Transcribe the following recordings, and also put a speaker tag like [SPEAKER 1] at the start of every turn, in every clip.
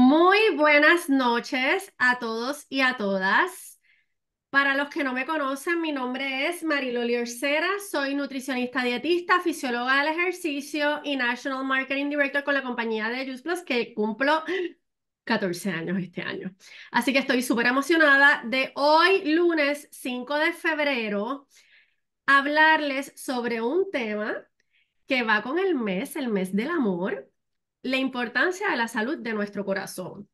[SPEAKER 1] Muy buenas noches a todos y a todas. Para los que no me conocen, mi nombre es Mariloli Orcera, soy nutricionista dietista, fisióloga del ejercicio y National Marketing Director con la compañía de Juice Plus, que cumplo 14 años este año. Así que estoy súper emocionada de hoy, lunes 5 de febrero, hablarles sobre un tema que va con el mes, el mes del amor, la importancia de la salud de nuestro corazón.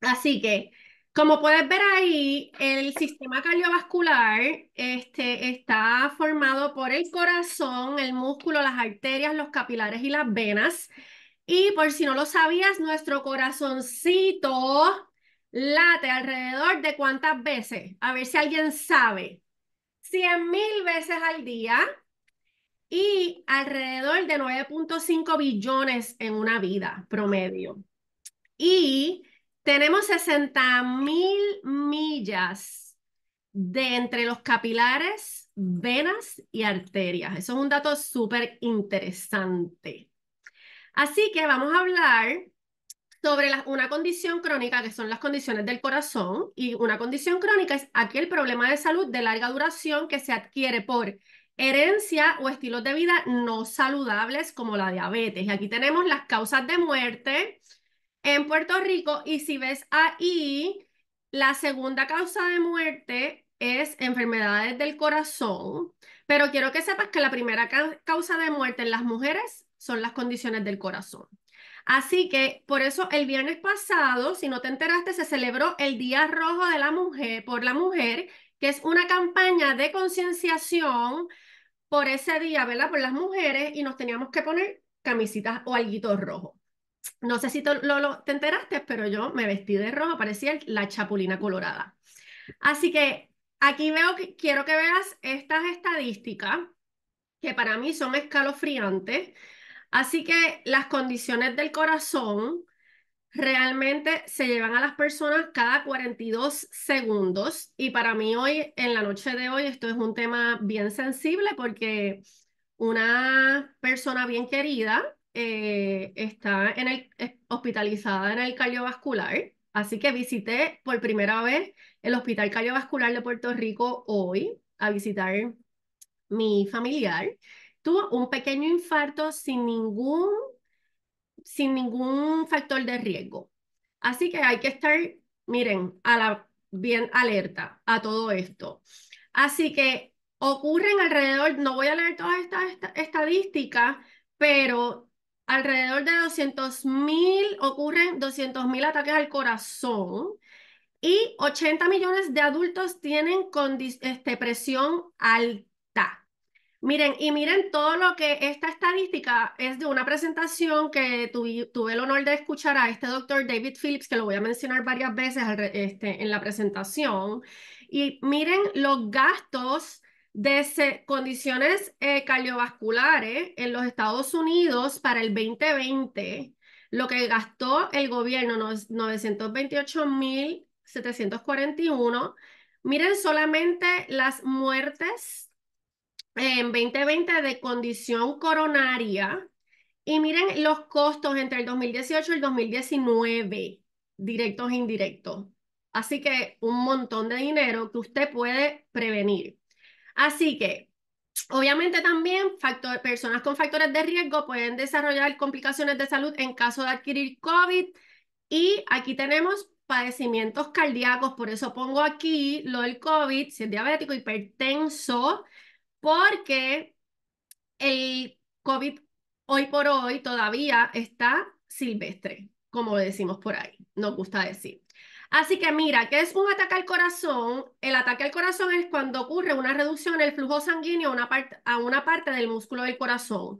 [SPEAKER 1] Así que, como puedes ver ahí, el sistema cardiovascular este, está formado por el corazón, el músculo, las arterias, los capilares y las venas. Y por si no lo sabías, nuestro corazoncito late alrededor de cuántas veces, a ver si alguien sabe, 100 mil veces al día, y alrededor de 9.5 billones en una vida promedio. Y tenemos 60 mil millas de entre los capilares, venas y arterias. Eso es un dato súper interesante. Así que vamos a hablar sobre una condición crónica, que son las condiciones del corazón, y una condición crónica es aquel problema de salud de larga duración que se adquiere por herencia o estilos de vida no saludables como la diabetes. Y aquí tenemos las causas de muerte en Puerto Rico y si ves ahí, la segunda causa de muerte es enfermedades del corazón, pero quiero que sepas que la primera causa de muerte en las mujeres son las condiciones del corazón. Así que por eso el viernes pasado, si no te enteraste, se celebró el Día Rojo de la Mujer por la Mujer que es una campaña de concienciación por ese día, ¿verdad? Por las mujeres y nos teníamos que poner camisitas o algo rojo. No sé si te, te enteraste, pero yo me vestí de rojo, parecía la chapulina colorada. Así que aquí veo que quiero que veas estas estadísticas que para mí son escalofriantes. Así que las condiciones del corazón, Realmente se llevan a las personas cada 42 segundos y para mí hoy, en la noche de hoy, esto es un tema bien sensible porque una persona bien querida eh, está en el, hospitalizada en el cardiovascular, así que visité por primera vez el Hospital Cardiovascular de Puerto Rico hoy a visitar mi familiar. Tuvo un pequeño infarto sin ningún sin ningún factor de riesgo. Así que hay que estar, miren, bien alerta a todo esto. Así que ocurren alrededor, no voy a leer todas estas esta, estadísticas, pero alrededor de mil ocurren 200.000 ataques al corazón y 80 millones de adultos tienen con, este, presión alta. Miren, y miren todo lo que esta estadística es de una presentación que tuve, el honor de escuchar a este doctor David Phillips, que lo voy a mencionar varias veces este, en la presentación. Y miren los gastos de condiciones eh, cardiovasculares en los Estados Unidos para el 2020, lo que gastó el gobierno, no, 928.741. Miren solamente las muertes en 2020 de condición coronaria. Y miren los costos entre el 2018 y el 2019, directos e indirectos. Así que un montón de dinero que usted puede prevenir. Así que, obviamente también factor, personas con factores de riesgo pueden desarrollar complicaciones de salud en caso de adquirir COVID. Y aquí tenemos padecimientos cardíacos, por eso pongo aquí lo del COVID, si es diabético, hipertenso, porque el COVID hoy por hoy todavía está silvestre, como decimos por ahí, nos gusta decir. Así que mira, ¿qué es un ataque al corazón? El ataque al corazón es cuando ocurre una reducción en el flujo sanguíneo a una, parte, a una parte del músculo del corazón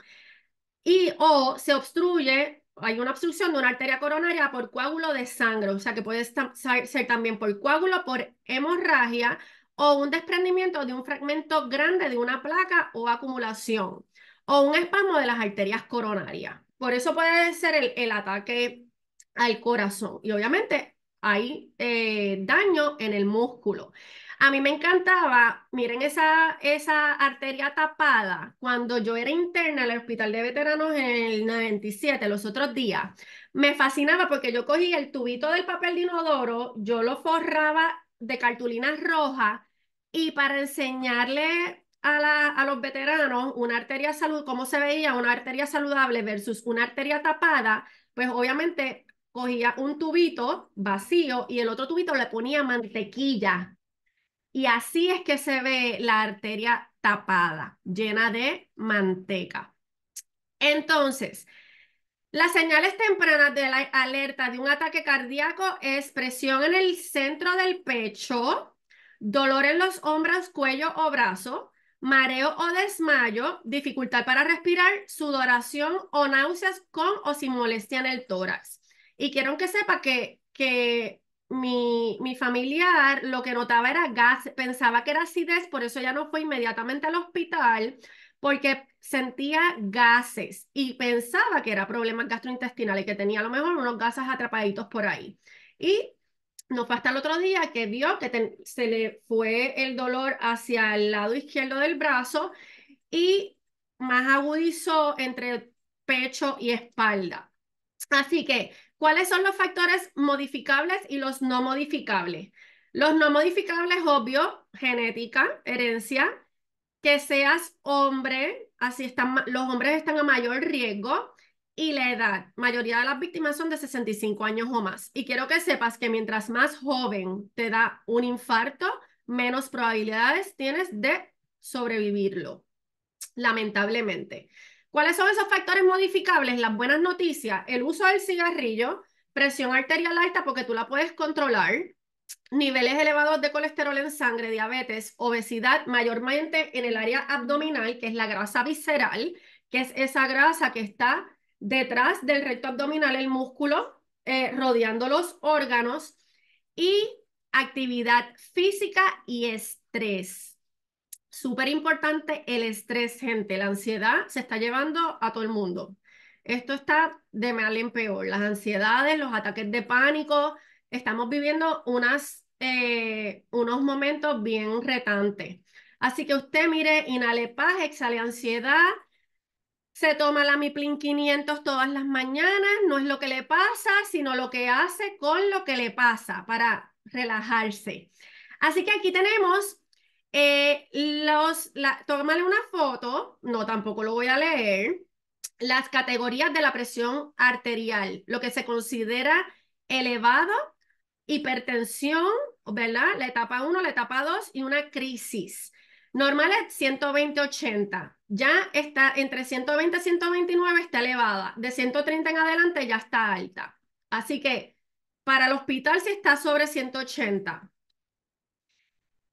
[SPEAKER 1] y o se obstruye, hay una obstrucción de una arteria coronaria por coágulo de sangre, o sea que puede ser también por coágulo, por hemorragia o un desprendimiento de un fragmento grande de una placa o acumulación, o un espasmo de las arterias coronarias. Por eso puede ser el, ataque al corazón. Y obviamente hay eh, daño en el músculo. A mí me encantaba, miren esa, esa arteria tapada, cuando yo era interna en el Hospital de Veteranos en el 97, los otros días, me fascinaba porque yo cogía el tubito del papel de inodoro, yo lo forraba de cartulinas roja y para enseñarle a, la, a los veteranos una arteria salud, cómo se veía una arteria saludable versus una arteria tapada, pues obviamente cogía un tubito vacío y el otro tubito le ponía mantequilla. Y así es que se ve la arteria tapada, llena de manteca. Entonces, las señales tempranas de la alerta de un ataque cardíaco es presión en el centro del pecho, dolor en los hombros, cuello o brazo, mareo o desmayo, dificultad para respirar, sudoración o náuseas con o sin molestia en el tórax. Y quiero que sepa que, que mi, mi, familiar lo que notaba era gas, pensaba que era acidez, por eso ya no fue inmediatamente al hospital, porque sentía gases y pensaba que era problemas gastrointestinales, que tenía a lo mejor unos gases atrapaditos por ahí. Y no fue hasta el otro día que vio que se le fue el dolor hacia el lado izquierdo del brazo y más agudizó entre pecho y espalda. Así que, ¿cuáles son los factores modificables y los no modificables? Los no modificables, obvio, genética, herencia, que seas hombre, así están, los hombres están a mayor riesgo y la edad. Mayoría de las víctimas son de 65 años o más. Y quiero que sepas que mientras más joven te da un infarto, menos probabilidades tienes de sobrevivirlo, lamentablemente. ¿Cuáles son esos factores modificables? Las buenas noticias, el uso del cigarrillo, presión arterial alta porque tú la puedes controlar, niveles elevados de colesterol en sangre, diabetes, obesidad, mayormente en el área abdominal, que es la grasa visceral, que es esa grasa que está detrás del recto abdominal, el músculo, eh, rodeando los órganos, y actividad física y estrés. Súper importante el estrés, gente. La ansiedad se está llevando a todo el mundo. Esto está de mal en peor. Las ansiedades, los ataques de pánico, estamos viviendo unas, eh, unos momentos bien retantes. Así que usted mire, inhale paz, exhale ansiedad, se toma la Miplin 500 todas las mañanas, no es lo que le pasa, sino lo que hace con lo que le pasa para relajarse. Así que aquí tenemos eh, los, la, tómale una foto, no tampoco lo voy a leer, las categorías de la presión arterial, lo que se considera elevado, hipertensión, ¿verdad? La etapa 1, la etapa 2 y una crisis. Normal es 120-80. Ya está entre 120 y 129 está elevada. De 130 en adelante ya está alta. Así que para el hospital si está sobre 180.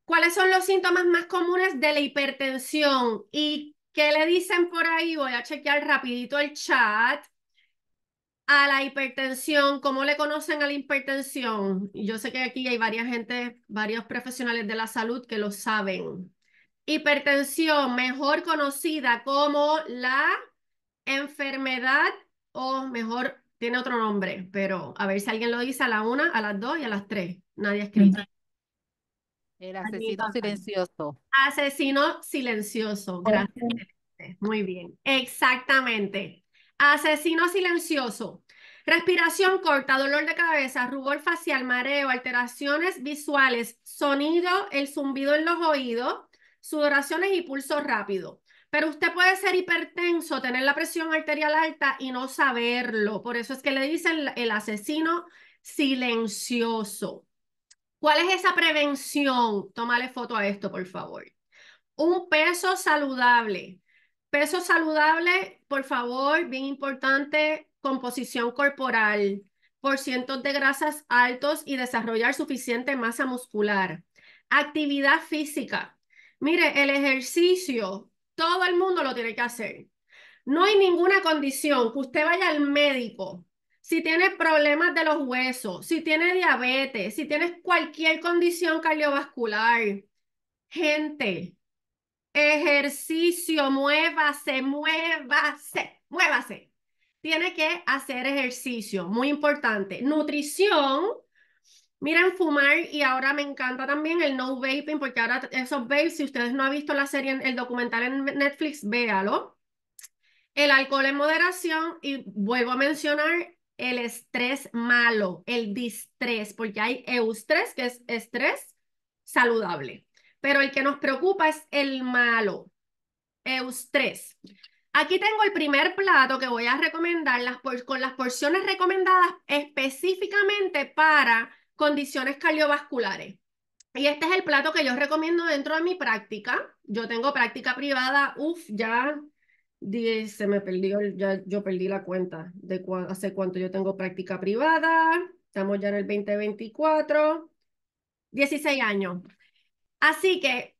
[SPEAKER 1] ¿Cuáles son los síntomas más comunes de la hipertensión? ¿Y qué le dicen por ahí? Voy a chequear rapidito el chat a la hipertensión, ¿cómo le conocen a la hipertensión? Yo sé que aquí hay varias gente, varios profesionales de la salud que lo saben. Hipertensión, mejor conocida como la enfermedad o mejor tiene otro nombre, pero a ver si alguien lo dice a la una, a las dos y a las tres. Nadie escribe El asesino silencioso. Asesino silencioso. Gracias. Muy bien. Exactamente. Asesino silencioso. Respiración corta, dolor de cabeza, rubor facial, mareo, alteraciones visuales, sonido, el zumbido en los oídos, sudoraciones y pulso rápido. Pero usted puede ser hipertenso, tener la presión arterial alta y no saberlo. Por eso es que le dicen el asesino silencioso. ¿Cuál es esa prevención? Tómale foto a esto, por favor. Un peso saludable. Peso saludable, por favor, bien importante, composición corporal, por cientos de grasas altos y desarrollar suficiente masa muscular. Actividad física. Mire, el ejercicio, todo el mundo lo tiene que hacer. No hay ninguna condición que usted vaya al médico. Si tiene problemas de los huesos, si tiene diabetes, si tienes cualquier condición cardiovascular, gente, ejercicio, muévase, muévase, muévase tiene que hacer ejercicio, muy importante. Nutrición, miren, fumar y ahora me encanta también el no vaping, porque ahora esos vapes, si ustedes no han visto la serie, el documental en Netflix, véalo. El alcohol en moderación y vuelvo a mencionar el estrés malo, el distrés, porque hay eustrés, que es estrés saludable, pero el que nos preocupa es el malo, eustrés. Aquí tengo el primer plato que voy a recomendar con las porciones recomendadas específicamente para condiciones cardiovasculares. Y este es el plato que yo recomiendo dentro de mi práctica. Yo tengo práctica privada, uf, ya se me perdió, ya yo perdí la cuenta de hace cuánto yo tengo práctica privada. Estamos ya en el 2024, 16 años. Así que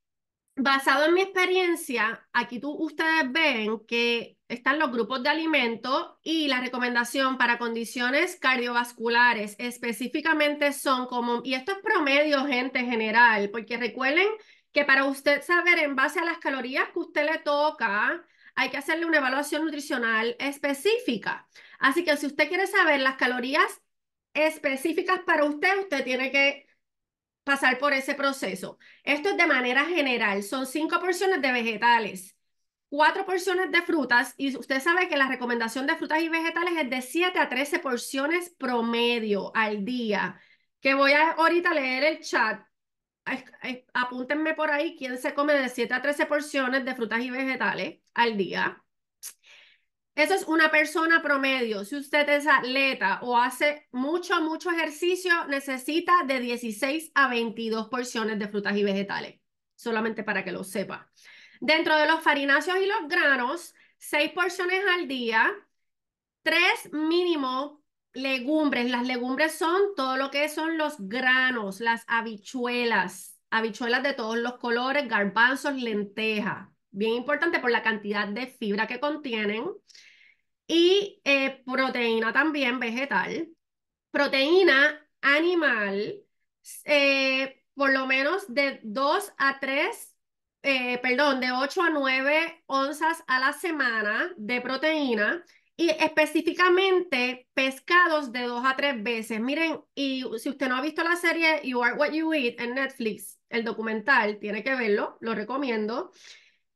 [SPEAKER 1] basado en mi experiencia, aquí tú, ustedes ven que están los grupos de alimentos y la recomendación para condiciones cardiovasculares específicamente son como, y esto es promedio, gente general, porque recuerden que para usted saber en base a las calorías que usted le toca, hay que hacerle una evaluación nutricional específica. Así que si usted quiere saber las calorías específicas para usted, usted tiene que pasar por ese proceso. Esto es de manera general, son cinco porciones de vegetales, cuatro porciones de frutas y usted sabe que la recomendación de frutas y vegetales es de 7 a 13 porciones promedio al día, que voy a ahorita leer el chat. Apúntenme por ahí quién se come de 7 a 13 porciones de frutas y vegetales al día. Eso es una persona promedio. Si usted es atleta o hace mucho, mucho ejercicio, necesita de 16 a 22 porciones de frutas y vegetales, solamente para que lo sepa. Dentro de los farináceos y los granos, 6 porciones al día, 3 mínimo legumbres. Las legumbres son todo lo que son los granos, las habichuelas, habichuelas de todos los colores, garbanzos, lentejas bien importante por la cantidad de fibra que contienen. Y eh, proteína también vegetal. Proteína animal, eh, por lo menos de 2 a 3, eh, perdón, de 8 a 9 onzas a la semana de proteína y específicamente pescados de 2 a 3 veces. Miren, y si usted no ha visto la serie You Are What You Eat en Netflix, el documental, tiene que verlo, lo recomiendo.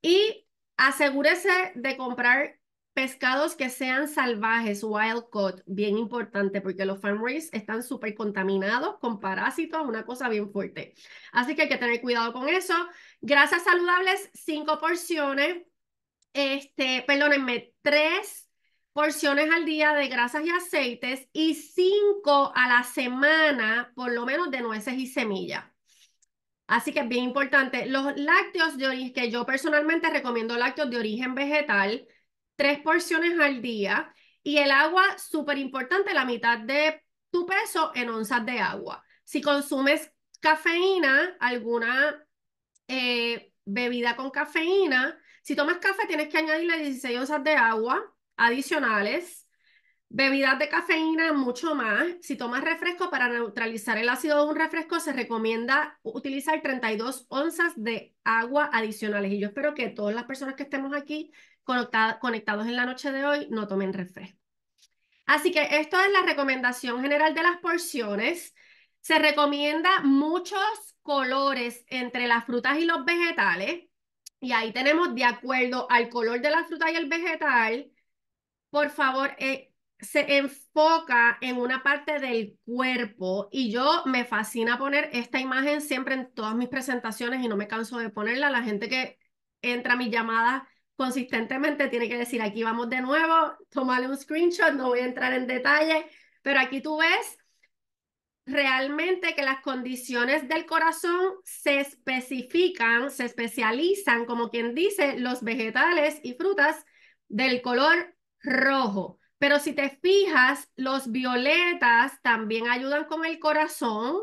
[SPEAKER 1] Y asegúrese de comprar pescados que sean salvajes, wild caught, bien importante, porque los farm están súper contaminados con parásitos, una cosa bien fuerte. Así que hay que tener cuidado con eso. Grasas saludables, cinco porciones, este, perdónenme, tres porciones al día de grasas y aceites y cinco a la semana, por lo menos, de nueces y semillas. Así que es bien importante. Los lácteos de origen, que yo personalmente recomiendo lácteos de origen vegetal, tres porciones al día. Y el agua, súper importante, la mitad de tu peso en onzas de agua. Si consumes cafeína, alguna eh, bebida con cafeína, si tomas café tienes que añadirle 16 onzas de agua adicionales. Bebidas de cafeína, mucho más. Si tomas refresco, para neutralizar el ácido de un refresco, se recomienda utilizar 32 onzas de agua adicionales. Y yo espero que todas las personas que estemos aquí conectados en la noche de hoy no tomen refresco. Así que esto es la recomendación general de las porciones. Se recomienda muchos colores entre las frutas y los vegetales. Y ahí tenemos de acuerdo al color de la fruta y el vegetal. Por favor, eh, se enfoca en una parte del cuerpo y yo me fascina poner esta imagen siempre en todas mis presentaciones y no me canso de ponerla. La gente que entra a mis llamadas consistentemente tiene que decir, aquí vamos de nuevo, tómale un screenshot, no voy a entrar en detalle, pero aquí tú ves realmente que las condiciones del corazón se especifican, se especializan, como quien dice, los vegetales y frutas del color rojo. Pero si te fijas, los violetas también ayudan con el corazón,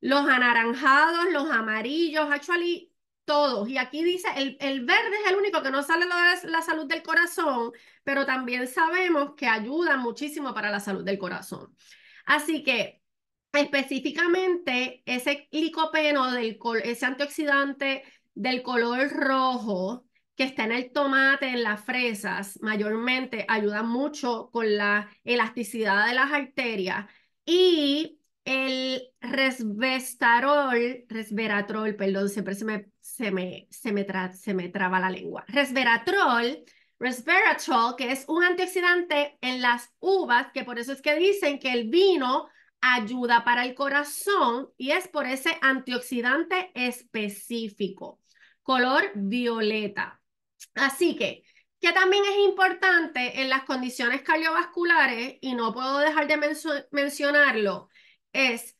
[SPEAKER 1] los anaranjados, los amarillos, actually todos. Y aquí dice, el, verde es el único que no sale de la salud del corazón, pero también sabemos que ayuda muchísimo para la salud del corazón. Así que específicamente ese licopeno, del, ese antioxidante del color rojo, que está en el tomate, en las fresas, mayormente ayuda mucho con la elasticidad de las arterias. Y el resveratrol, resveratrol, perdón, siempre se me, se me, traba la lengua. Resveratrol, resveratrol, que es un antioxidante en las uvas, que por eso es que dicen que el vino ayuda para el corazón y es por ese antioxidante específico, color violeta. Así que, que también es importante en las condiciones cardiovasculares, y no puedo dejar de mencionarlo, es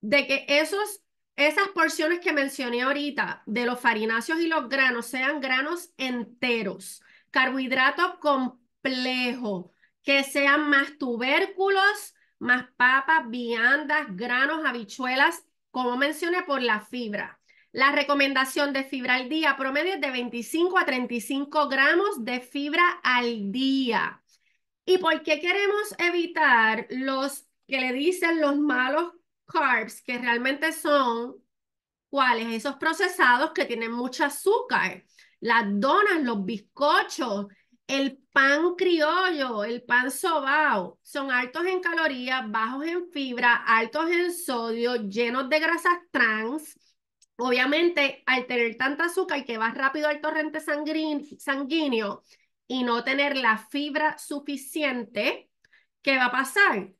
[SPEAKER 1] de que esos, esas porciones que mencioné ahorita de los farináceos y los granos sean granos enteros, carbohidratos complejos, que sean más tubérculos, más papas, viandas, granos, habichuelas, como mencioné, por la fibra. La recomendación de fibra al día promedio es de 25 a 35 gramos de fibra al día. ¿Y por qué queremos evitar los que le dicen los malos carbs, que realmente son cuáles? Esos procesados que tienen mucho azúcar, las donas, los bizcochos, el pan criollo, el pan sobao, son altos en calorías, bajos en fibra, altos en sodio, llenos de grasas trans Obviamente, al tener tanta azúcar y que va rápido al torrente sanguíneo y no tener la fibra suficiente, ¿qué va a pasar?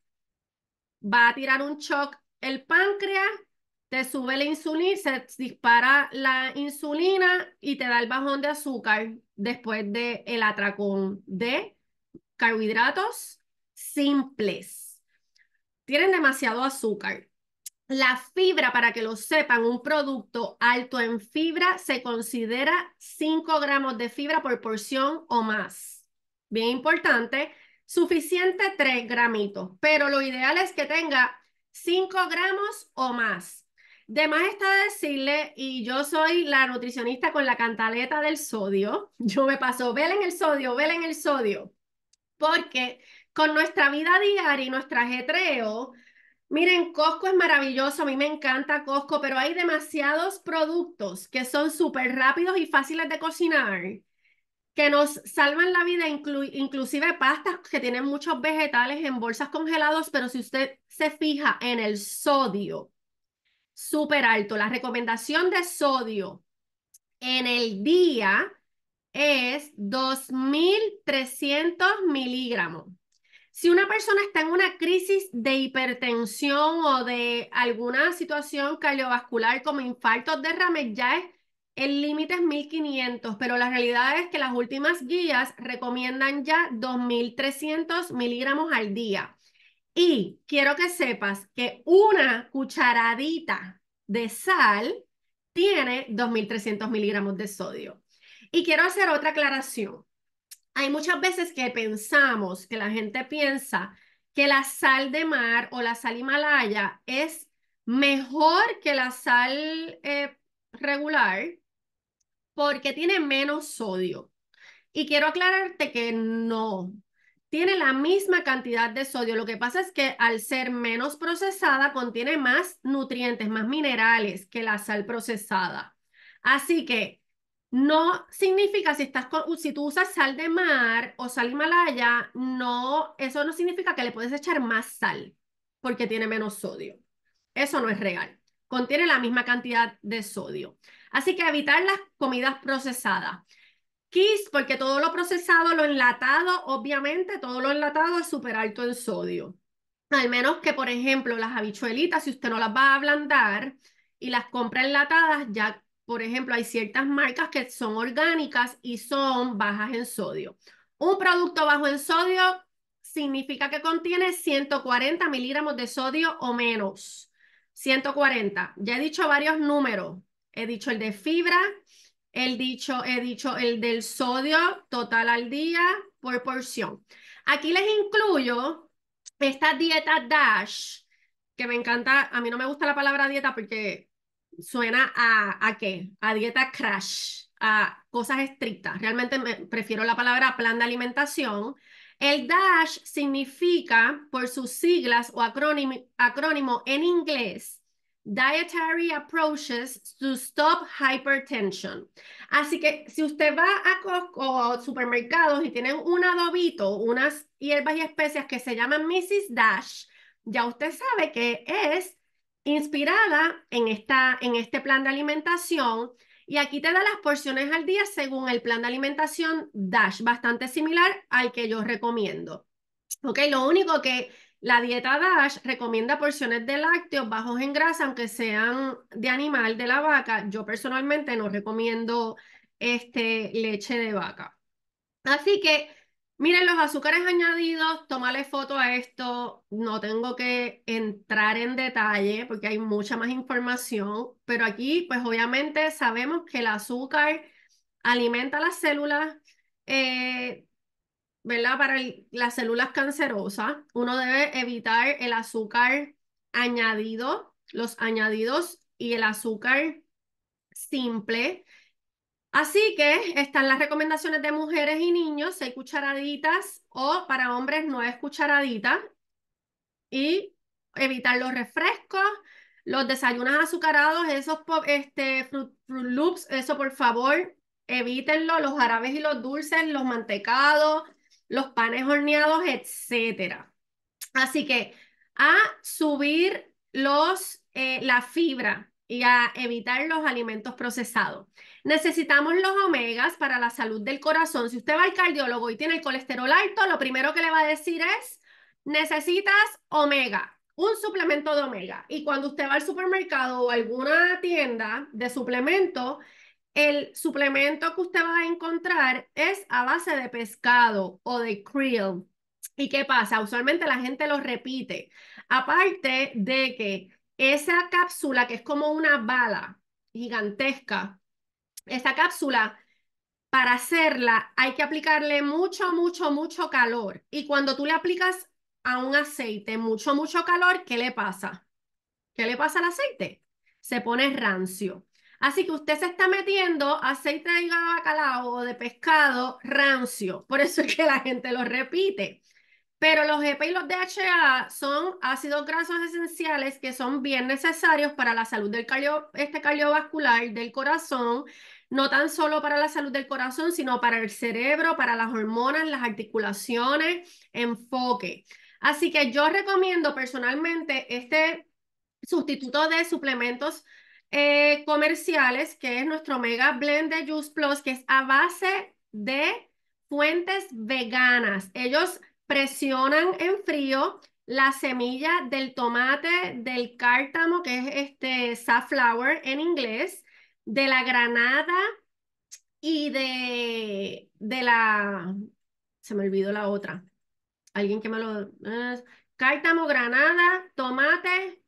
[SPEAKER 1] Va a tirar un shock el páncreas, te sube la insulina, se dispara la insulina y te da el bajón de azúcar después del el atracón de carbohidratos simples. Tienen demasiado azúcar. La fibra, para que lo sepan, un producto alto en fibra se considera 5 gramos de fibra por porción o más. Bien importante, suficiente 3 gramitos, pero lo ideal es que tenga 5 gramos o más. De más está decirle, y yo soy la nutricionista con la cantaleta del sodio, yo me paso, velen el sodio, en el sodio, porque con nuestra vida diaria y nuestro ajetreo, Miren, Costco es maravilloso, a mí me encanta Costco, pero hay demasiados productos que son súper rápidos y fáciles de cocinar, que nos salvan la vida, inclusive pastas que tienen muchos vegetales en bolsas congelados, pero si usted se fija en el sodio, súper alto, la recomendación de sodio en el día es 2.300 miligramos si una persona está en una crisis de hipertensión o de alguna situación cardiovascular como infartos, derrame, ya el límite es 1500, pero la realidad es que las últimas guías recomiendan ya 2300 miligramos al día. Y quiero que sepas que una cucharadita de sal tiene 2300 miligramos de sodio. Y quiero hacer otra aclaración hay muchas veces que pensamos, que la gente piensa que la sal de mar o la sal himalaya es mejor que la sal eh, regular porque tiene menos sodio. Y quiero aclararte que no, tiene la misma cantidad de sodio. Lo que pasa es que al ser menos procesada contiene más nutrientes, más minerales que la sal procesada. Así que no significa si estás si tú usas sal de mar o sal Himalaya, no, eso no significa que le puedes echar más sal porque tiene menos sodio. Eso no es real. Contiene la misma cantidad de sodio. Así que evitar las comidas procesadas. Kiss, porque todo lo procesado, lo enlatado, obviamente todo lo enlatado es súper alto en sodio. Al menos que, por ejemplo, las habichuelitas, si usted no las va a ablandar y las compra enlatadas, ya por ejemplo, hay ciertas marcas que son orgánicas y son bajas en sodio. Un producto bajo en sodio significa que contiene 140 miligramos de sodio o menos. 140. Ya he dicho varios números. He dicho el de fibra, dicho, he dicho el del sodio total al día por porción. Aquí les incluyo esta dieta DASH, que me encanta, a mí no me gusta la palabra dieta porque suena a, a qué? A dieta crash, a cosas estrictas. Realmente prefiero la palabra plan de alimentación. El DASH significa, por sus siglas o acrónimo, acrónimo en inglés, Dietary Approaches to Stop Hypertension. Así que si usted va a supermercados y tienen un adobito, unas hierbas y especias que se llaman Mrs. Dash, ya usted sabe que es inspirada en, esta, en este plan de alimentación. Y aquí te da las porciones al día según el plan de alimentación DASH, bastante similar al que yo recomiendo. Ok, lo único que la dieta DASH recomienda porciones de lácteos bajos en grasa, aunque sean de animal, de la vaca. Yo personalmente no recomiendo este, leche de vaca. Así que miren los azúcares añadidos, tomale foto a esto, no tengo que entrar en detalle porque hay mucha más información, pero aquí pues obviamente sabemos que el azúcar alimenta las células, eh, ¿verdad? Para las células cancerosas, uno debe evitar el azúcar añadido, los añadidos y el azúcar simple. Así que están las recomendaciones de mujeres y niños, seis cucharaditas o para hombres nueve cucharaditas y evitar los refrescos, los desayunos azucarados, esos este, fruit, Loops, eso por favor, evítenlo, los jarabes y los dulces, los mantecados, los panes horneados, etc. Así que a subir los, eh, la fibra, y a evitar los alimentos procesados. Necesitamos los omegas para la salud del corazón. Si usted va al cardiólogo y tiene el colesterol alto, lo primero que le va a decir es, necesitas omega, un suplemento de omega. Y cuando usted va al supermercado o alguna tienda de suplemento, el suplemento que usted va a encontrar es a base de pescado o de krill. ¿Y qué pasa? Usualmente la gente lo repite. Aparte de que esa cápsula que es como una bala gigantesca, esa cápsula, para hacerla hay que aplicarle mucho, mucho, mucho calor. Y cuando tú le aplicas a un aceite mucho, mucho calor, ¿qué le pasa? ¿Qué le pasa al aceite? Se pone rancio. Así que usted se está metiendo aceite de bacalao o de pescado rancio. Por eso es que la gente lo repite. Pero los EPA y los DHA son ácidos grasos esenciales que son bien necesarios para la salud del este cardiovascular, del corazón, no tan solo para la salud del corazón, sino para el cerebro, para las hormonas, las articulaciones, enfoque. Así que yo recomiendo personalmente este sustituto de suplementos eh, comerciales, que es nuestro Mega Blend de Juice Plus, que es a base de fuentes veganas. Ellos presionan en frío la semilla del tomate, del cártamo, que es este safflower en inglés, de la granada y de, de la... Se me olvidó la otra. Alguien que me lo... cártamo, granada, tomate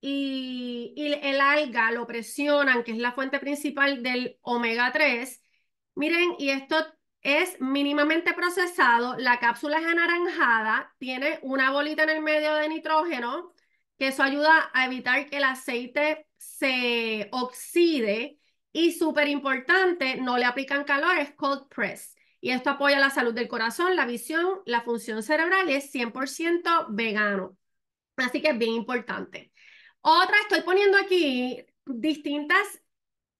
[SPEAKER 1] y, y el alga lo presionan, que es la fuente principal del omega 3. Miren, y esto es mínimamente procesado, la cápsula es anaranjada, tiene una bolita en el medio de nitrógeno, que eso ayuda a evitar que el aceite se oxide y súper importante, no le aplican calor, es cold press. Y esto apoya la salud del corazón, la visión, la función cerebral y es 100% vegano. Así que es bien importante. Otra, estoy poniendo aquí distintas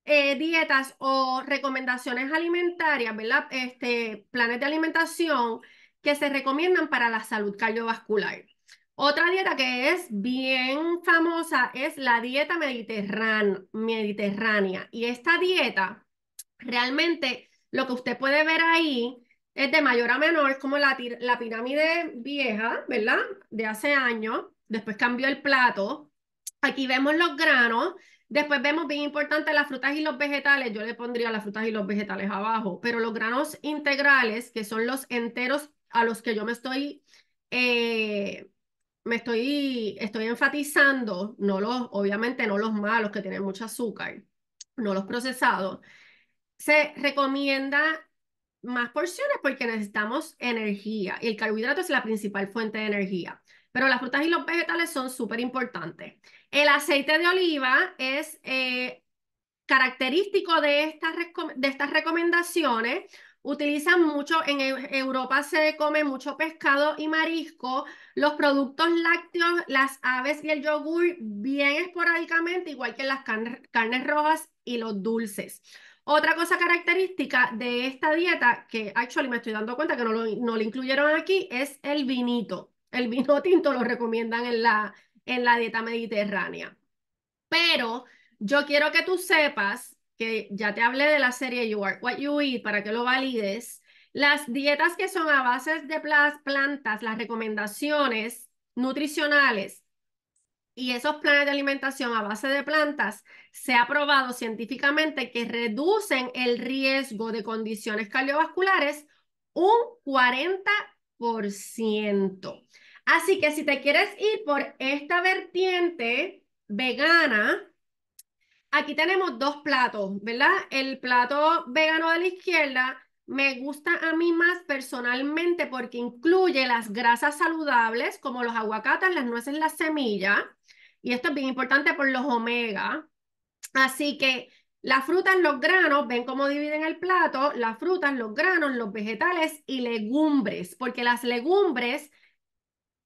[SPEAKER 1] eh, dietas o recomendaciones alimentarias, ¿verdad? Este, planes de alimentación que se recomiendan para la salud cardiovascular. Otra dieta que es bien famosa es la dieta mediterránea. Y esta dieta, realmente lo que usted puede ver ahí es de mayor a menor, es como la, la pirámide vieja, ¿verdad? De hace años. Después cambió el plato. Aquí vemos los granos Después vemos bien importante las frutas y los vegetales. Yo le pondría las frutas y los vegetales abajo, pero los granos integrales, que son los enteros a los que yo me estoy, eh, me estoy, estoy enfatizando, no los, obviamente no los malos que tienen mucho azúcar, no los procesados. Se recomienda más porciones porque necesitamos energía y el carbohidrato es la principal fuente de energía pero las frutas y los vegetales son súper importantes. El aceite de oliva es eh, característico de estas, de estas recomendaciones. Utilizan mucho, en Europa se come mucho pescado y marisco, los productos lácteos, las aves y el yogur bien esporádicamente, igual que las carnes rojas y los dulces. Otra cosa característica de esta dieta, que actually me estoy dando cuenta que no lo, no lo incluyeron aquí, es el vinito el vino tinto lo recomiendan en la, en la dieta mediterránea. Pero yo quiero que tú sepas que ya te hablé de la serie You Are What You Eat para que lo valides. Las dietas que son a base de plantas, las recomendaciones nutricionales y esos planes de alimentación a base de plantas, se ha probado científicamente que reducen el riesgo de condiciones cardiovasculares un 40%. Así que si te quieres ir por esta vertiente vegana, aquí tenemos dos platos, ¿verdad? El plato vegano de la izquierda me gusta a mí más personalmente porque incluye las grasas saludables como los aguacates, las nueces, las semillas. Y esto es bien importante por los omega. Así que las frutas, los granos, ven cómo dividen el plato, las frutas, los granos, los vegetales y legumbres, porque las legumbres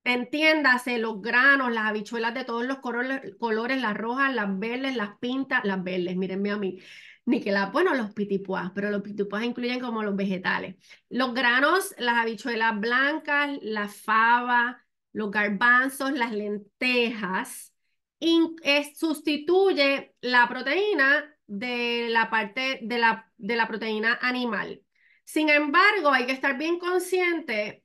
[SPEAKER 1] Entiéndase, los granos, las habichuelas de todos los colores, las rojas, las verdes, las pintas, las verdes, mírenme a mí. Ni que las, bueno, los pitipuas pero los pitipuas incluyen como los vegetales. Los granos, las habichuelas blancas, la fava, los garbanzos, las lentejas, eh, sustituye la proteína de la parte de la, de la proteína animal. Sin embargo, hay que estar bien consciente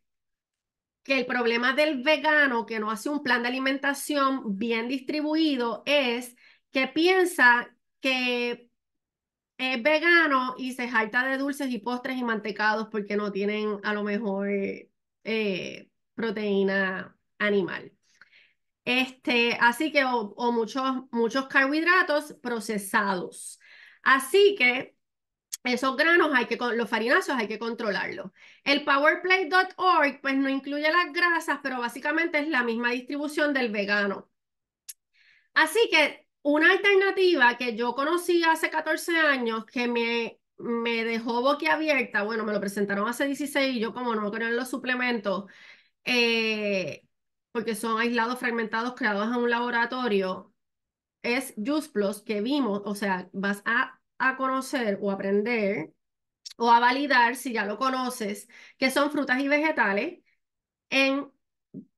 [SPEAKER 1] que el problema del vegano que no hace un plan de alimentación bien distribuido es que piensa que es vegano y se jalta de dulces y postres y mantecados porque no tienen a lo mejor eh, proteína animal. Este, así que, o, o, muchos, muchos carbohidratos procesados. Así que esos granos hay que, los farinazos hay que controlarlos. El powerplay.org pues no incluye las grasas, pero básicamente es la misma distribución del vegano. Así que una alternativa que yo conocí hace 14 años que me, me dejó boquiabierta, bueno, me lo presentaron hace 16 y yo como no creo en los suplementos, eh, porque son aislados fragmentados creados en un laboratorio, es Juice Plus que vimos, o sea, vas a a conocer o aprender o a validar, si ya lo conoces, que son frutas y vegetales en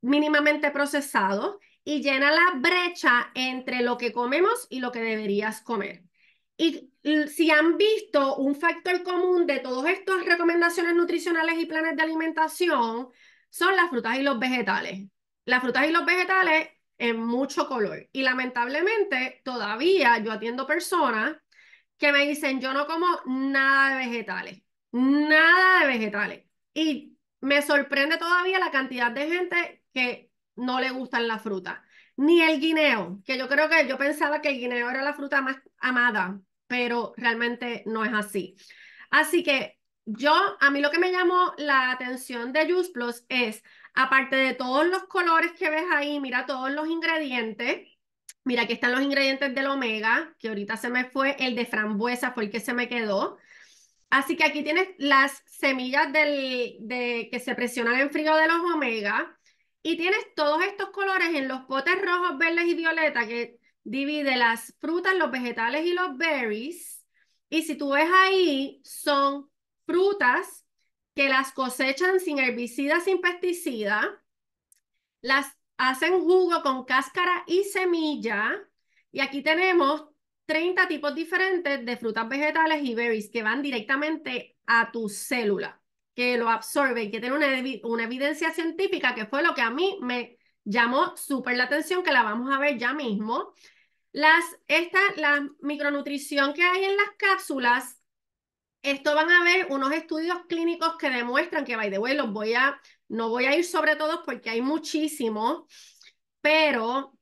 [SPEAKER 1] mínimamente procesados y llena la brecha entre lo que comemos y lo que deberías comer. Y si han visto un factor común de todas estas recomendaciones nutricionales y planes de alimentación, son las frutas y los vegetales. Las frutas y los vegetales en mucho color. Y lamentablemente todavía yo atiendo personas que me dicen, yo no como nada de vegetales, nada de vegetales. Y me sorprende todavía la cantidad de gente que no le gustan la fruta, Ni el guineo, que yo creo que yo pensaba que el guineo era la fruta más amada, pero realmente no es así. Así que yo, a mí lo que me llamó la atención de Juice Plus es, aparte de todos los colores que ves ahí, mira todos los ingredientes, Mira, aquí están los ingredientes del omega, que ahorita se me fue, el de frambuesa porque se me quedó. Así que aquí tienes las semillas del, de, que se presionan en frío de los omega y tienes todos estos colores en los potes rojos, verdes y violeta que divide las frutas, los vegetales y los berries. Y si tú ves ahí, son frutas que las cosechan sin herbicida, sin pesticidas, Las Hacen jugo con cáscara y semilla. Y aquí tenemos 30 tipos diferentes de frutas vegetales y berries que van directamente a tu célula, que lo absorben, que tiene una, una evidencia científica que fue lo que a mí me llamó súper la atención, que la vamos a ver ya mismo. Las, esta, la micronutrición que hay en las cápsulas, esto van a ver unos estudios clínicos que demuestran que, by the way, voy a no voy a ir sobre todos porque hay muchísimos, pero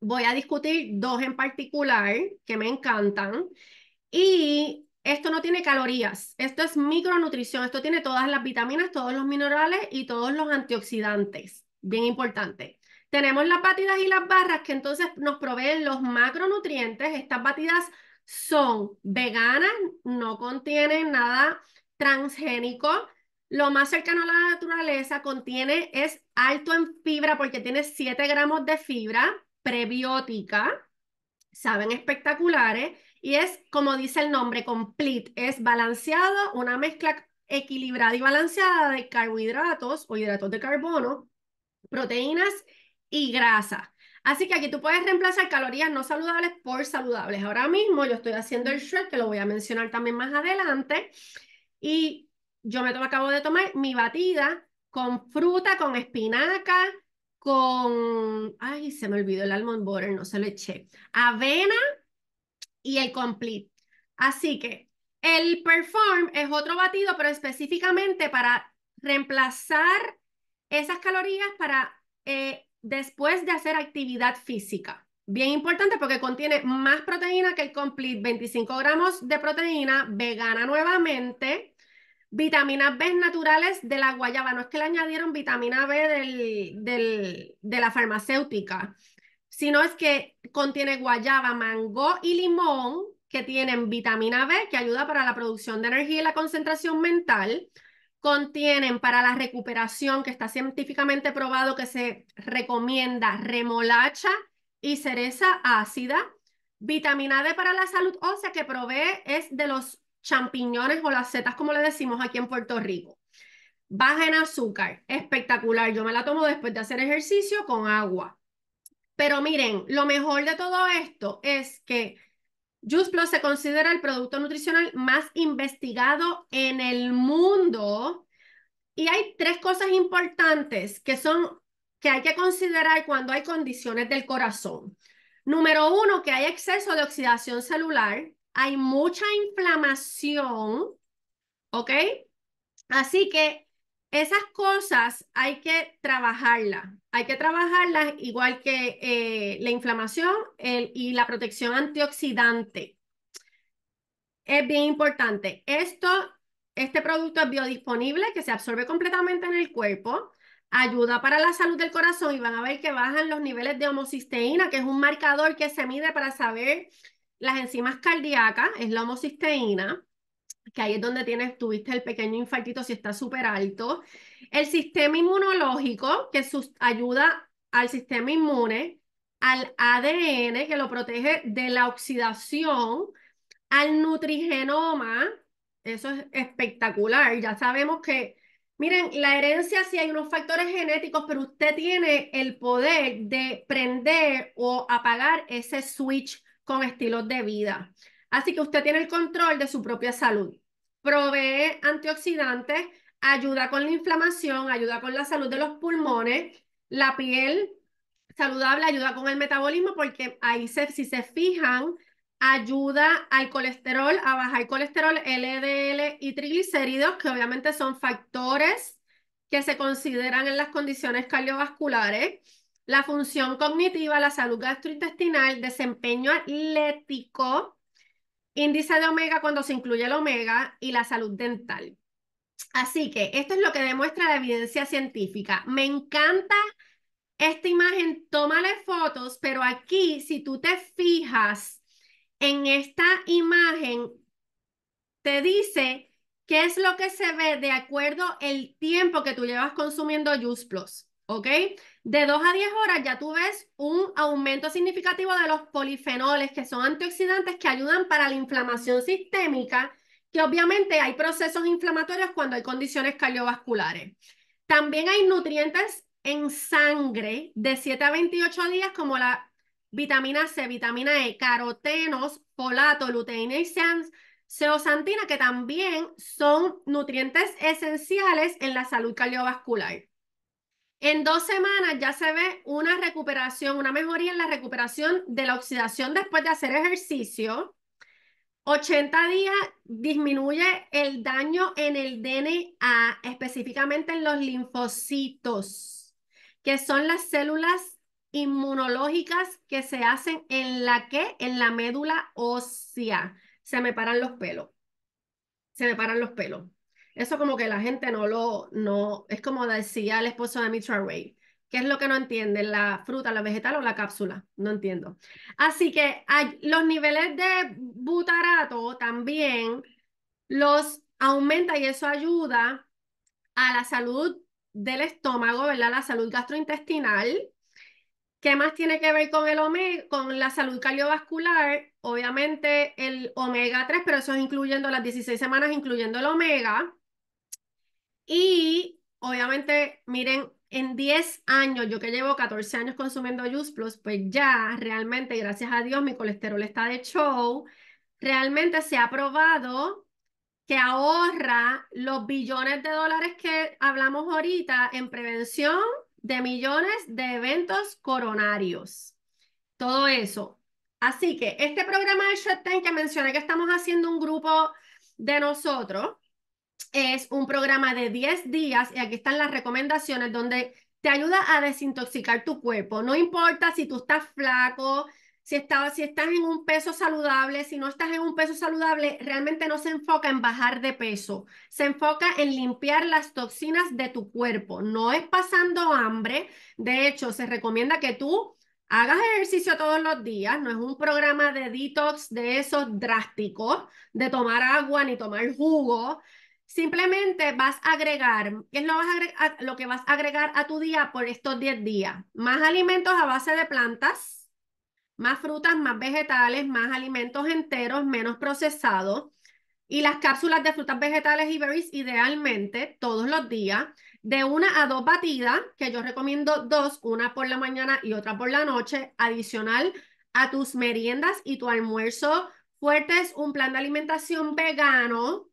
[SPEAKER 1] voy a discutir dos en particular que me encantan. Y esto no tiene calorías, esto es micronutrición, esto tiene todas las vitaminas, todos los minerales y todos los antioxidantes, bien importante. Tenemos las batidas y las barras que entonces nos proveen los macronutrientes. Estas batidas son veganas, no contienen nada transgénico, lo más cercano a la naturaleza contiene es alto en fibra porque tiene 7 gramos de fibra prebiótica, saben espectaculares, y es como dice el nombre, complete, es balanceado, una mezcla equilibrada y balanceada de carbohidratos o hidratos de carbono, proteínas y grasa. Así que aquí tú puedes reemplazar calorías no saludables por saludables. Ahora mismo yo estoy haciendo el shred, que lo voy a mencionar también más adelante. Y yo me acabo de tomar mi batida con fruta, con espinaca, con, ay, se me olvidó el almond butter, no se lo eché, avena y el complete. Así que el perform es otro batido, pero específicamente para reemplazar esas calorías para eh, después de hacer actividad física. Bien importante porque contiene más proteína que el complete, 25 gramos de proteína vegana nuevamente, Vitaminas B naturales de la guayaba. No es que le añadieron vitamina B de la farmacéutica, sino es que contiene guayaba, mango y limón que tienen vitamina B que ayuda para la producción de energía y la concentración mental. Contienen para la recuperación, que está científicamente probado que se recomienda remolacha y cereza ácida. Vitamina D para la salud ósea que provee es de los champiñones o las setas, como le decimos aquí en Puerto Rico. Baja en azúcar, espectacular. Yo me la tomo después de hacer ejercicio con agua. Pero miren, lo mejor de todo esto es que Juice Plus se considera el producto nutricional más investigado en el mundo. Y hay tres cosas importantes que son que hay que considerar cuando hay condiciones del corazón. Número uno, que hay exceso de oxidación celular hay mucha inflamación, ¿ok? Así que esas cosas hay que trabajarlas, hay que trabajarlas igual que eh, la inflamación y la protección antioxidante. Es bien importante. Esto, este producto es biodisponible, que se absorbe completamente en el cuerpo, ayuda para la salud del corazón y van a ver que bajan los niveles de homocisteína, que es un marcador que se mide para saber las enzimas cardíacas es la homocisteína, que ahí es donde tienes, tuviste el pequeño infartito si está súper alto. El sistema inmunológico, que ayuda al sistema inmune, al ADN, que lo protege de la oxidación, al nutrigenoma, eso es espectacular. Ya sabemos que, miren, la herencia sí hay unos factores genéticos, pero usted tiene el poder de prender o apagar ese switch con estilos de vida. Así que usted tiene el control de su propia salud. Provee antioxidantes, ayuda con la inflamación, ayuda con la salud de los pulmones, la piel saludable, ayuda con el metabolismo, porque ahí si se fijan, ayuda al colesterol, a bajar colesterol, LDL y triglicéridos, que obviamente son factores que se consideran en las condiciones cardiovasculares la función cognitiva, la salud gastrointestinal, desempeño atlético, índice de omega cuando se incluye el omega y la salud dental. Así que esto es lo que demuestra la evidencia científica. Me encanta esta imagen, tómale fotos, pero aquí si tú te fijas en esta imagen, te dice qué es lo que se ve de acuerdo el tiempo que tú llevas consumiendo Juice Plus. ¿ok? De 2 a 10 horas ya tú ves un aumento significativo de los polifenoles, que son antioxidantes que ayudan para la inflamación sistémica, que obviamente hay procesos inflamatorios cuando hay condiciones cardiovasculares. También hay nutrientes en sangre de 7 a 28 días como la vitamina C, vitamina E, carotenos, folato, luteína y seosantina que también son nutrientes esenciales en la salud cardiovascular. En dos semanas ya se ve una recuperación, una mejoría en la recuperación de la oxidación después de hacer ejercicio. 80 días disminuye el daño en el DNA, específicamente en los linfocitos, que son las células inmunológicas que se hacen en la que, en la médula ósea. Se me paran los pelos. Se me paran los pelos. Eso como que la gente no lo, no, es como decía el esposo de Mitra Ray. ¿Qué es lo que no entienden? ¿La fruta, la vegetal o la cápsula? No entiendo. Así que los niveles de butarato también los aumenta y eso ayuda a la salud del estómago, ¿verdad? La salud gastrointestinal. ¿Qué más tiene que ver con el omega, con la salud cardiovascular? Obviamente el omega 3, pero eso es incluyendo las 16 semanas, incluyendo el omega. Y obviamente, miren, en 10 años, yo que llevo 14 años consumiendo Juice Plus, pues ya realmente, gracias a Dios, mi colesterol está de show. Realmente se ha probado que ahorra los billones de dólares que hablamos ahorita en prevención de millones de eventos coronarios. Todo eso. Así que este programa de Shut que mencioné que estamos haciendo un grupo de nosotros, es un programa de 10 días y aquí están las recomendaciones donde te ayuda a desintoxicar tu cuerpo. No importa si tú estás flaco, si, si estás en un peso saludable, si no estás en un peso saludable, realmente no se enfoca en bajar de peso, se enfoca en limpiar las toxinas de tu cuerpo. No es pasando hambre, de hecho se recomienda que tú hagas ejercicio todos los días, no es un programa de detox de esos drásticos, de tomar agua ni tomar jugo, Simplemente vas a agregar, ¿qué es lo, vas a lo que vas a agregar a tu día por estos 10 días? Más alimentos a base de plantas, más frutas, más vegetales, más alimentos enteros, menos procesados. Y las cápsulas de frutas, vegetales y berries, idealmente, todos los días, de una a dos batidas, que yo recomiendo dos, una por la mañana y otra por la noche, adicional a tus meriendas y tu almuerzo fuertes, un plan de alimentación vegano,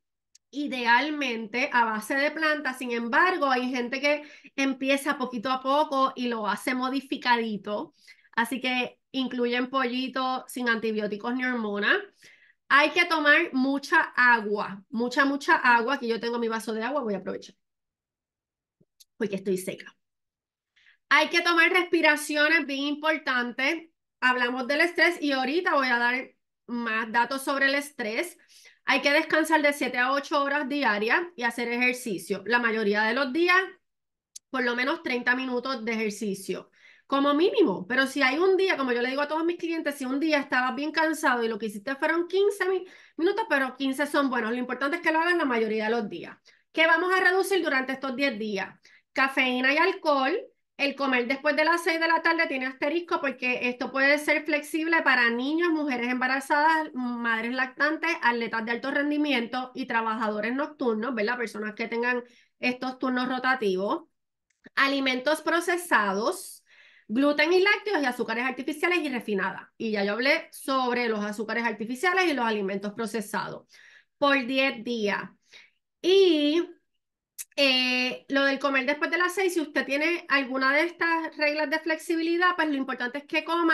[SPEAKER 1] idealmente a base de plantas, sin embargo, hay gente que empieza poquito a poco y lo hace modificadito, así que incluyen pollitos sin antibióticos ni hormonas. Hay que tomar mucha agua, mucha, mucha agua. Aquí yo tengo mi vaso de agua, voy a aprovechar, porque estoy seca. Hay que tomar respiraciones bien importante, Hablamos del estrés y ahorita voy a dar más datos sobre el estrés. Hay que descansar de 7 a 8 horas diarias y hacer ejercicio. La mayoría de los días, por lo menos 30 minutos de ejercicio, como mínimo. Pero si hay un día, como yo le digo a todos mis clientes, si un día estabas bien cansado y lo que hiciste fueron 15 minutos, pero 15 son buenos. Lo importante es que lo hagan la mayoría de los días. ¿Qué vamos a reducir durante estos 10 días? Cafeína y alcohol, el comer después de las 6 de la tarde tiene asterisco porque esto puede ser flexible para niños, mujeres embarazadas, madres lactantes, atletas de alto rendimiento y trabajadores nocturnos, ¿verdad? Personas que tengan estos turnos rotativos. Alimentos procesados, gluten y lácteos y azúcares artificiales y refinadas. Y ya yo hablé sobre los azúcares artificiales y los alimentos procesados por 10 días. Y comer después de las seis, si usted tiene alguna de estas reglas de flexibilidad, pues lo importante es que coma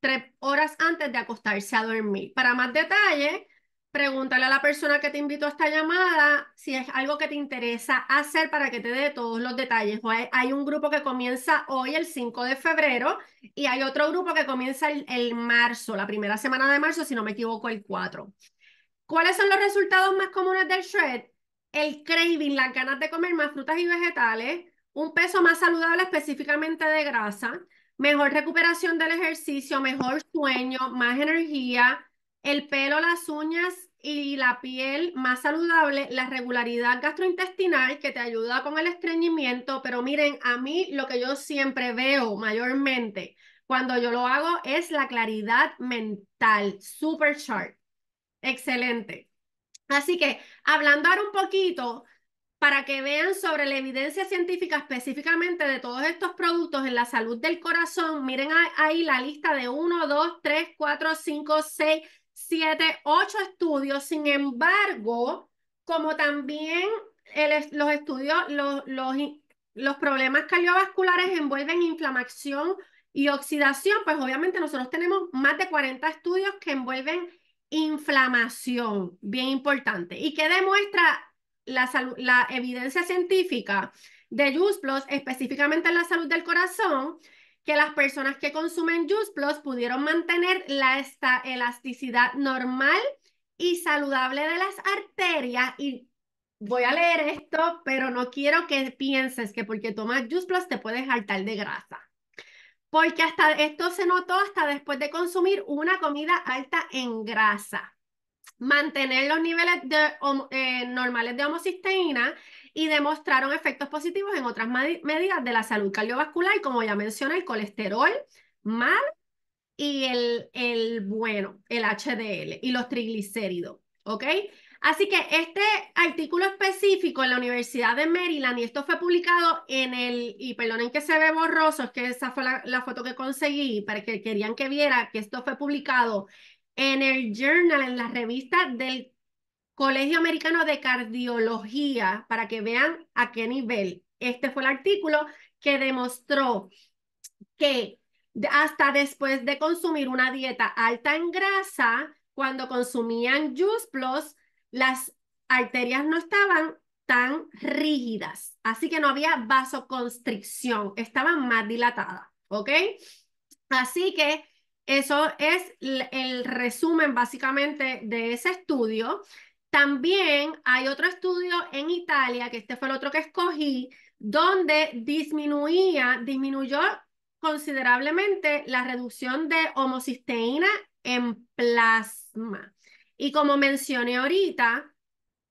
[SPEAKER 1] tres horas antes de acostarse a dormir. Para más detalles, pregúntale a la persona que te invitó a esta llamada si es algo que te interesa hacer para que te dé todos los detalles. Hay, un grupo que comienza hoy, el 5 de febrero, y hay otro grupo que comienza el, el marzo, la primera semana de marzo, si no me equivoco, el 4. ¿Cuáles son los resultados más comunes del shred? el craving, las ganas de comer más frutas y vegetales, un peso más saludable específicamente de grasa, mejor recuperación del ejercicio, mejor sueño, más energía, el pelo, las uñas y la piel más saludable, la regularidad gastrointestinal que te ayuda con el estreñimiento, pero miren, a mí lo que yo siempre veo mayormente cuando yo lo hago es la claridad mental, super sharp, excelente. Así que hablando ahora un poquito para que vean sobre la evidencia científica específicamente de todos estos productos en la salud del corazón, miren ahí la lista de 1, 2, 3, 4, 5, 6, 7, 8 estudios. Sin embargo, como también los estudios, los, los problemas cardiovasculares envuelven inflamación y oxidación, pues obviamente nosotros tenemos más de 40 estudios que envuelven inflamación, bien importante. ¿Y que demuestra la, evidencia científica de Juice específicamente en la salud del corazón? que las personas que consumen Juice pudieron mantener la esta elasticidad normal y saludable de las arterias. Y voy a leer esto, pero no quiero que pienses que porque tomas Juice te puedes hartar de grasa porque hasta esto se notó hasta después de consumir una comida alta en grasa. Mantener los niveles eh, normales de homocisteína y demostraron efectos positivos en otras medidas de la salud cardiovascular, como ya mencioné, el colesterol mal y el, el bueno, el HDL y los triglicéridos, ¿ok? Así que este artículo específico en la Universidad de Maryland, y esto fue publicado en el, y perdonen que se ve borroso, es que esa fue la, foto que conseguí para que querían que viera que esto fue publicado en el Journal, en la revista del Colegio Americano de Cardiología, para que vean a qué nivel. Este fue el artículo que demostró que hasta después de consumir una dieta alta en grasa, cuando consumían Juice Plus, las arterias no estaban tan rígidas, así que no había vasoconstricción, estaban más dilatadas, ¿ok? Así que eso es el resumen básicamente de ese estudio. También hay otro estudio en Italia, que este fue el otro que escogí, donde disminuía, disminuyó considerablemente la reducción de homocisteína en plasma. Y como mencioné ahorita,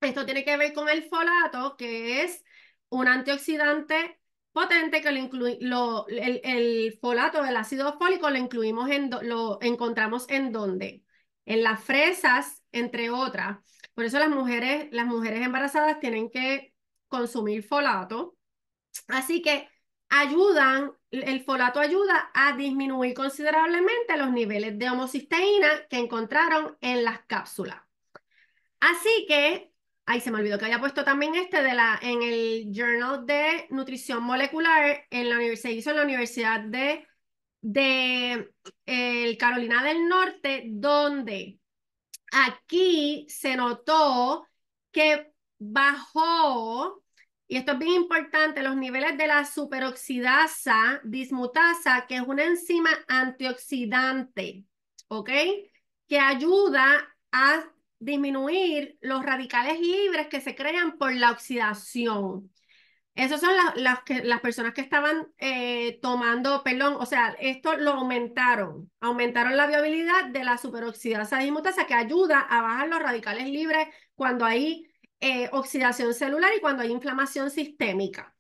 [SPEAKER 1] esto tiene que ver con el folato, que es un antioxidante potente que lo el, folato del ácido fólico lo incluimos en, lo encontramos en dónde En las fresas, entre otras. Por eso las mujeres, las mujeres embarazadas tienen que consumir folato. Así que ayudan el folato ayuda a disminuir considerablemente los niveles de homocisteína que encontraron en las cápsulas. Así que, ahí se me olvidó que había puesto también este de la, en el Journal de Nutrición Molecular, en la, se hizo en la Universidad de, de Carolina del Norte, donde aquí se notó que bajó y esto es bien importante, los niveles de la superoxidasa dismutasa, que es una enzima antioxidante, ¿ok? Que ayuda a disminuir los radicales libres que se crean por la oxidación. Esas son que, las personas que estaban eh, tomando, perdón, o sea, esto lo aumentaron, aumentaron la viabilidad de la superoxidasa dismutasa que ayuda a bajar los radicales libres cuando hay eh, oxidación celular y cuando hay inflamación sistémica.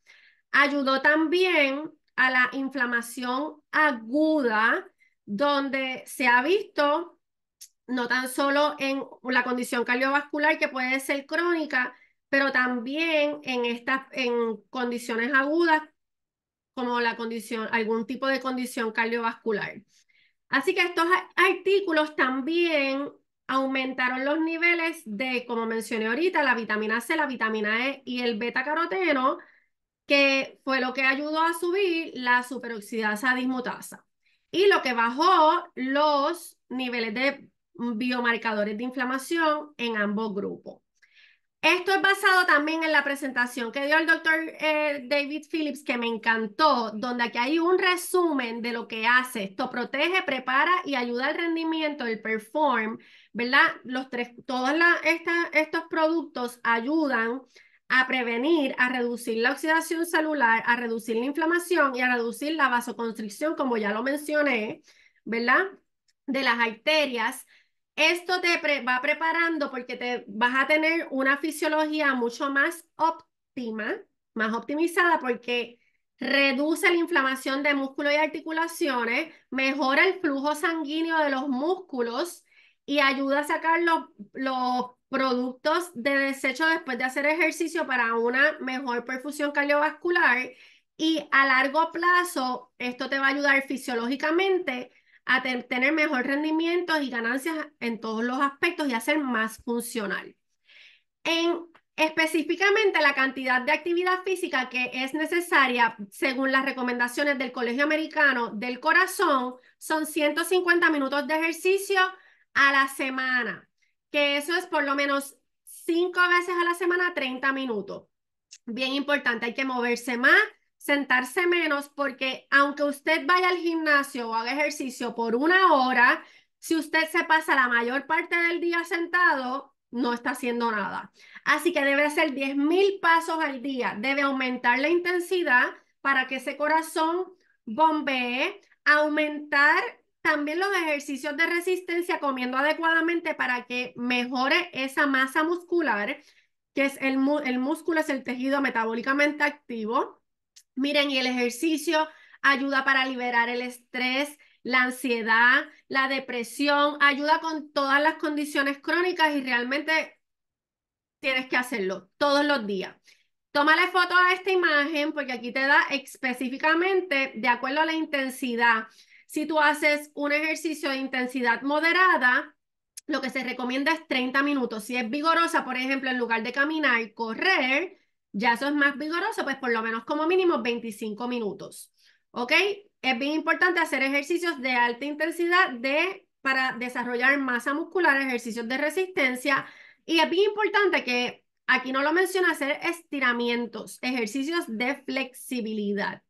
[SPEAKER 1] Ayudó también a la inflamación aguda, donde se ha visto no tan solo en la condición cardiovascular que puede ser crónica, pero también en estas en condiciones agudas como la condición algún tipo de condición cardiovascular. Así que estos artículos también aumentaron los niveles de, como mencioné ahorita, la vitamina C, la vitamina E y el beta caroteno, que fue lo que ayudó a subir la superoxidasa dismutasa. Y lo que bajó los niveles de biomarcadores de inflamación en ambos grupos. Esto es basado también en la presentación que dio el doctor eh, David Phillips, que me encantó, donde aquí hay un resumen de lo que hace. Esto protege, prepara y ayuda al rendimiento, el perform ¿verdad? Los tres, todos estos productos ayudan a prevenir, a reducir la oxidación celular, a reducir la inflamación y a reducir la vasoconstricción, como ya lo mencioné, ¿verdad? De las arterias. Esto te va preparando porque te vas a tener una fisiología mucho más óptima, más optimizada porque reduce la inflamación de músculos y articulaciones, mejora el flujo sanguíneo de los músculos, y ayuda a sacar los, productos de desecho después de hacer ejercicio para una mejor perfusión cardiovascular y a largo plazo esto te va a ayudar fisiológicamente a tener mejor rendimiento y ganancias en todos los aspectos y a ser más funcional. En específicamente la cantidad de actividad física que es necesaria según las recomendaciones del Colegio Americano del Corazón son 150 minutos de ejercicio a la semana, que eso es por lo menos cinco veces a la semana, 30 minutos. Bien importante, hay que moverse más, sentarse menos, porque aunque usted vaya al gimnasio o haga ejercicio por una hora, si usted se pasa la mayor parte del día sentado, no está haciendo nada. Así que debe hacer 10.000 pasos al día, debe aumentar la intensidad para que ese corazón bombee, aumentar también los ejercicios de resistencia comiendo adecuadamente para que mejore esa masa muscular, que es el, el músculo, es el tejido metabólicamente activo. Miren, y el ejercicio ayuda para liberar el estrés, la ansiedad, la depresión, ayuda con todas las condiciones crónicas y realmente tienes que hacerlo todos los días. Tómale foto a esta imagen porque aquí te da específicamente de acuerdo a la intensidad si tú haces un ejercicio de intensidad moderada, lo que se recomienda es 30 minutos. Si es vigorosa, por ejemplo, en lugar de caminar, y correr, ya eso es más vigoroso, pues por lo menos como mínimo 25 minutos. ¿Ok? Es bien importante hacer ejercicios de alta intensidad de, para desarrollar masa muscular, ejercicios de resistencia. Y es bien importante que, aquí no lo menciona, hacer estiramientos, ejercicios de flexibilidad.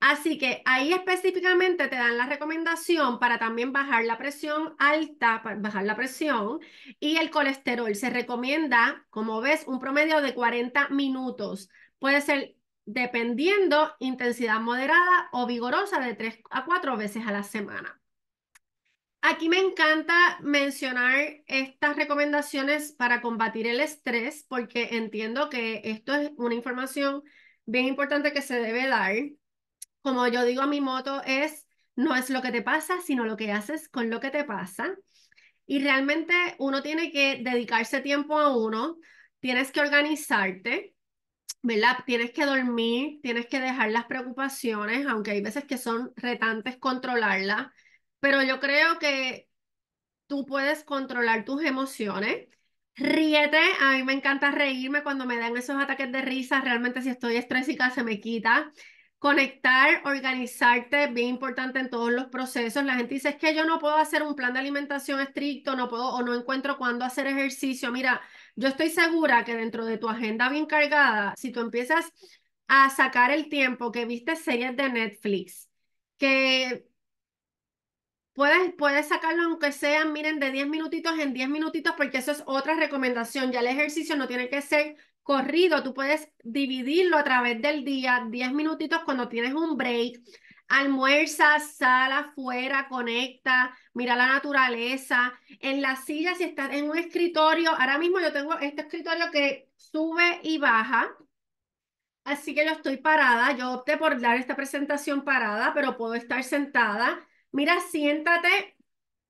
[SPEAKER 1] Así que ahí específicamente te dan la recomendación para también bajar la presión alta, bajar la presión y el colesterol. Se recomienda, como ves, un promedio de 40 minutos. Puede ser dependiendo intensidad moderada o vigorosa de 3 a 4 veces a la semana. Aquí me encanta mencionar estas recomendaciones para combatir el estrés porque entiendo que esto es una información bien importante que se debe dar como yo digo a mi moto, es no es lo que te pasa, sino lo que haces con lo que te pasa. Y realmente uno tiene que dedicarse tiempo a uno, tienes que organizarte, ¿verdad? Tienes que dormir, tienes que dejar las preocupaciones, aunque hay veces que son retantes controlarlas, pero yo creo que tú puedes controlar tus emociones. Ríete, a mí me encanta reírme cuando me dan esos ataques de risa, realmente si estoy estrésica se me quita. Conectar, organizarte bien importante en todos los procesos. La gente dice, es que yo no puedo hacer un plan de alimentación estricto, no puedo o no encuentro cuándo hacer ejercicio. Mira, yo estoy segura que dentro de tu agenda bien cargada, si tú empiezas a sacar el tiempo que viste series de Netflix, que Puedes, puedes, sacarlo aunque sean, miren, de 10 minutitos en 10 minutitos, porque eso es otra recomendación. Ya el ejercicio no tiene que ser corrido, tú puedes dividirlo a través del día, 10 minutitos cuando tienes un break, almuerza, sala, afuera, conecta, mira la naturaleza, en la silla si estás en un escritorio, ahora mismo yo tengo este escritorio que sube y baja, así que yo estoy parada, yo opté por dar esta presentación parada, pero puedo estar sentada, mira, siéntate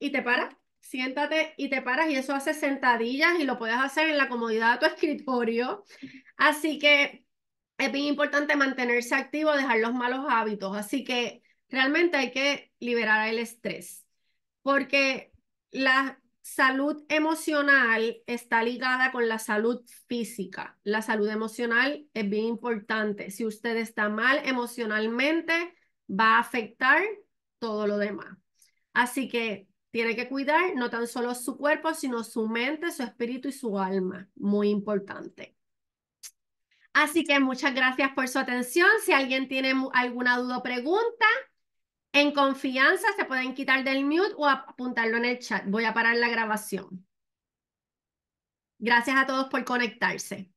[SPEAKER 1] y te paras siéntate y te paras y eso hace sentadillas y lo puedes hacer en la comodidad de tu escritorio. Así que es bien importante mantenerse activo, dejar los malos hábitos. Así que realmente hay que liberar el estrés porque la salud emocional está ligada con la salud física. La salud emocional es bien importante. Si usted está mal emocionalmente, va a afectar todo lo demás. Así que tiene que cuidar no tan solo su cuerpo, sino su mente, su espíritu y su alma. Muy importante. Así que muchas gracias por su atención. Si alguien tiene alguna duda o pregunta, en confianza se pueden quitar del mute o apuntarlo en el chat. Voy a parar la grabación. Gracias a todos por conectarse.